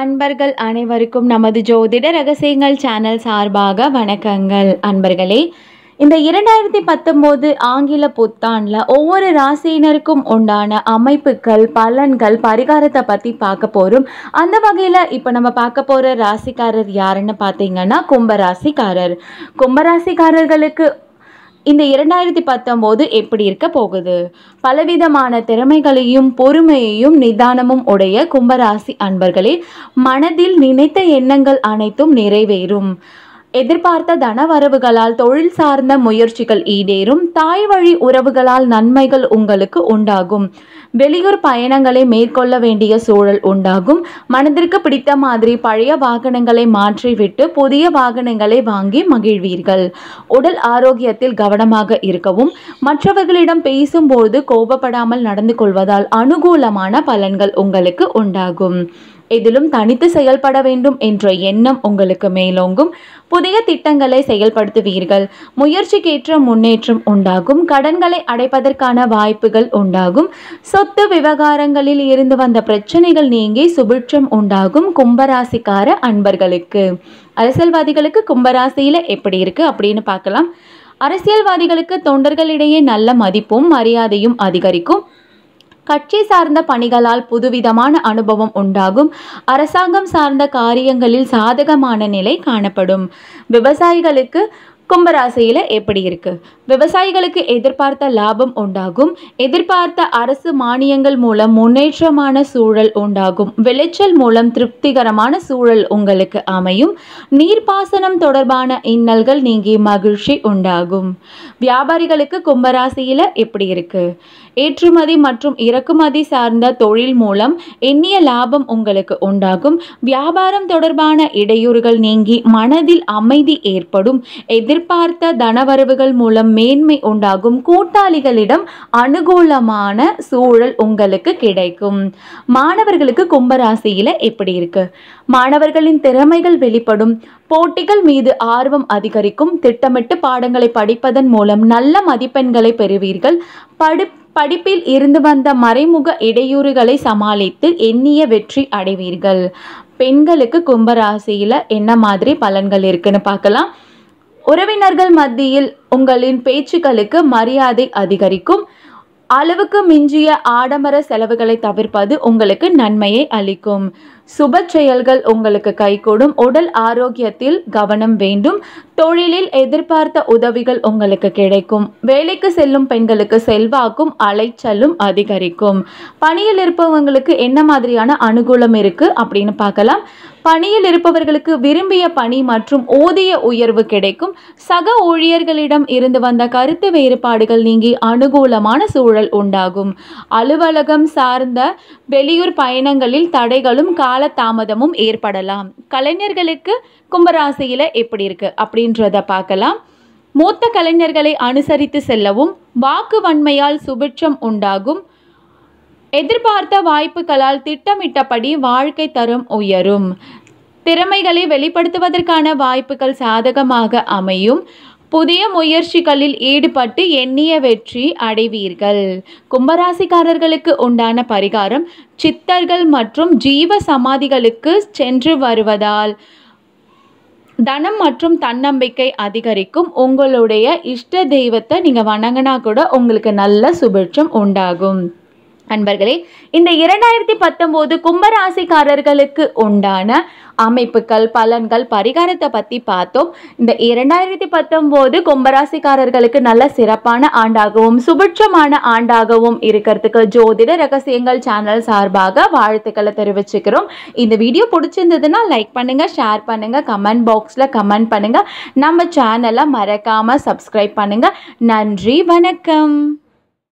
அன்பர்கள் அனைவருக்கும் நமது ஜோதிட ரகசியங்கள் சேனல் சார்பாக வணக்கங்கள் அன்பர்களே இந்த இரண்டாயிரத்தி பத்தொம்போது ஆங்கில புத்தாண்டில் ஒவ்வொரு ராசியினருக்கும் உண்டான அமைப்புகள் பலன்கள் பரிகாரத்தை பற்றி பார்க்க போகிறோம் அந்த வகையில் இப்போ நம்ம பார்க்க போகிற ராசிக்காரர் யாருன்னு பார்த்தீங்கன்னா கும்பராசிக்காரர் கும்பராசிக்காரர்களுக்கு இந்த இரண்டாயிரத்தி பத்தொம்போது எப்படி இருக்க போகுது பலவிதமான திறமைகளையும் பொறுமையையும் நிதானமும் உடைய கும்பராசி அன்பர்களே மனதில் நினைத்த எண்ணங்கள் அனைத்தும் நிறைவேறும் எதிர்பார்த்த தனவரவுகளால் தொழில் சார்ந்த முயற்சிகள் ஈடேறும் தாய் வழி உறவுகளால் நன்மைகள் உங்களுக்கு உண்டாகும் வெளியூர் பயணங்களை மேற்கொள்ள வேண்டிய சூழல் உண்டாகும் மனதிற்கு பிடித்த மாதிரி பழைய வாகனங்களை மாற்றிவிட்டு புதிய வாகனங்களை வாங்கி மகிழ்வீர்கள் உடல் ஆரோக்கியத்தில் கவனமாக இருக்கவும் மற்றவர்களிடம் பேசும்போது கோபப்படாமல் நடந்து கொள்வதால் அனுகூலமான பலன்கள் உங்களுக்கு உண்டாகும் இதிலும் தனித்து செயல்பட வேண்டும் என்ற எண்ணம் உங்களுக்கு மேலோங்கும் புதிய திட்டங்களை செயல்படுத்துவீர்கள் முயற்சிக்கேற்ற முன்னேற்றம் உண்டாகும் கடன்களை அடைப்பதற்கான வாய்ப்புகள் உண்டாகும் சொத்து விவகாரங்களில் இருந்து வந்த பிரச்சனைகள் நீங்கி சுபிட்சம் உண்டாகும் கும்பராசிக்கார அன்பர்களுக்கு அரசியல்வாதிகளுக்கு கும்பராசியில் எப்படி இருக்குது அப்படின்னு பார்க்கலாம் அரசியல்வாதிகளுக்கு தொண்டர்களிடையே நல்ல மதிப்பும் மரியாதையும் அதிகரிக்கும் கட்சி சார்ந்த பணிகளால் புதுவிதமான அனுபவம் உண்டாகும் அரசாங்கம் சார்ந்த காரியங்களில் சாதகமான நிலை காணப்படும் விவசாயிகளுக்கு கும்பராசியில் எப்படி இருக்கு விவசாயிகளுக்கு எதிர்பார்த்த லாபம் உண்டாகும் எதிர்பார்த்த அரசு மானியங்கள் மூலம் முன்னேற்றமான சூழல் உண்டாகும் விளைச்சல் மூலம் திருப்திகரமான சூழல் உங்களுக்கு அமையும் நீர்ப்பாசனம் தொடர்பான இன்னல்கள் நீங்கி மகிழ்ச்சி உண்டாகும் வியாபாரிகளுக்கு கும்பராசியில் எப்படி இருக்கு ஏற்றுமதி மற்றும் இறக்குமதி சார்ந்த தொழில் மூலம் எண்ணிய லாபம் உங்களுக்கு உண்டாகும் வியாபாரம் தொடர்பான இடையூறுகள் நீங்கி மனதில் அமைதி ஏற்படும் எதிர் எதிர்பார்த்த தனவரவுகள் மூலம் மேன்மை உண்டாகும் கூட்டாளிகளிடம் அனுகூலமான சூழல் உங்களுக்கு கிடைக்கும் மாணவர்களுக்கு கும்பராசியில் எப்படி இருக்கு மாணவர்களின் திறமைகள் வெளிப்படும் போட்டிகள் மீது ஆர்வம் அதிகரிக்கும் திட்டமிட்டு பாடங்களை படிப்பதன் மூலம் நல்ல மதிப்பெண்களை பெறுவீர்கள் படு படிப்பில் இருந்து வந்த மறைமுக இடையூறுகளை சமாளித்து எண்ணிய வெற்றி அடைவீர்கள் பெண்களுக்கு கும்பராசியில் என்ன மாதிரி பலன்கள் இருக்குன்னு பார்க்கலாம் உறவினர்கள் மத்தியில் உங்களின் பேச்சுக்களுக்கு மரியாதை அதிகரிக்கும் அளவுக்கு மிஞ்சிய ஆடம்பர செலவுகளை தவிர்ப்பது உங்களுக்கு நன்மையை அளிக்கும் சுப செயல்கள் உங்களுக்கு கைகூடும் உடல் ஆரோக்கியத்தில் கவனம் வேண்டும் தொழிலில் எதிர்பார்த்த உதவிகள் உங்களுக்கு கிடைக்கும் வேலைக்கு செல்லும் பெண்களுக்கு செல்வாக்கும் அலைச்சலும் அதிகரிக்கும் பணியில் இருப்பவங்களுக்கு என்ன மாதிரியான அனுகூலம் இருக்குது அப்படின்னு பார்க்கலாம் பணியில் இருப்பவர்களுக்கு விரும்பிய பணி மற்றும் ஓதிய உயர்வு கிடைக்கும் சக ஊழியர்களிடம் இருந்து வந்த கருத்து வேறுபாடுகள் நீங்கி அனுகூலமான சூழல் உண்டாகும் அலுவலகம் சார்ந்த வெளியூர் பயணங்களில் தடைகளும் காலதாமதமும் ஏற்படலாம் கலைஞர்களுக்கு கும்பராசியில் எப்படி இருக்கு அப்படின்றத பார்க்கலாம் மூத்த கலைஞர்களை அனுசரித்து செல்லவும் வாக்கு வன்மையால் சுபிட்சம் உண்டாகும் எதிர்பார்த்த வாய்ப்புகளால் திட்டமிட்டபடி வாழ்க்கை தரம் உயரும் திறமைகளை வெளிப்படுத்துவதற்கான வாய்ப்புகள் சாதகமாக அமையும் புதிய முயற்சிகளில் ஈடுபட்டு எண்ணிய வெற்றி அடைவீர்கள் கும்பராசிக்காரர்களுக்கு உண்டான பரிகாரம் சித்தர்கள் மற்றும் ஜீவ சமாதிகளுக்கு சென்று வருவதால் தனம் மற்றும் தன்னம்பிக்கை அதிகரிக்கும் உங்களுடைய இஷ்ட தெய்வத்தை நீங்கள் வணங்கினா கூட உங்களுக்கு நல்ல சுபிட்சம் உண்டாகும் அன்பர்களே இந்த இரண்டாயிரத்தி பத்தொம்போது கும்பராசிக்காரர்களுக்கு உண்டான அமைப்புகள் பலன்கள் பரிகாரத்தை பற்றி பார்த்தோம் இந்த இரண்டாயிரத்தி பத்தொம்போது கும்பராசிக்காரர்களுக்கு நல்ல சிறப்பான ஆண்டாகவும் சுபிட்சமான ஆண்டாகவும் இருக்கிறதுக்கு ஜோதிட ரகசியங்கள் சேனல் சார்பாக வாழ்த்துக்களை தெரிவிச்சுக்கிறோம் இந்த வீடியோ பிடிச்சிருந்ததுன்னா லைக் பண்ணுங்கள் ஷேர் பண்ணுங்கள் கமெண்ட் பாக்ஸில் கமெண்ட் பண்ணுங்கள் நம்ம சேனலை மறக்காமல் சப்ஸ்கிரைப் பண்ணுங்கள் நன்றி வணக்கம்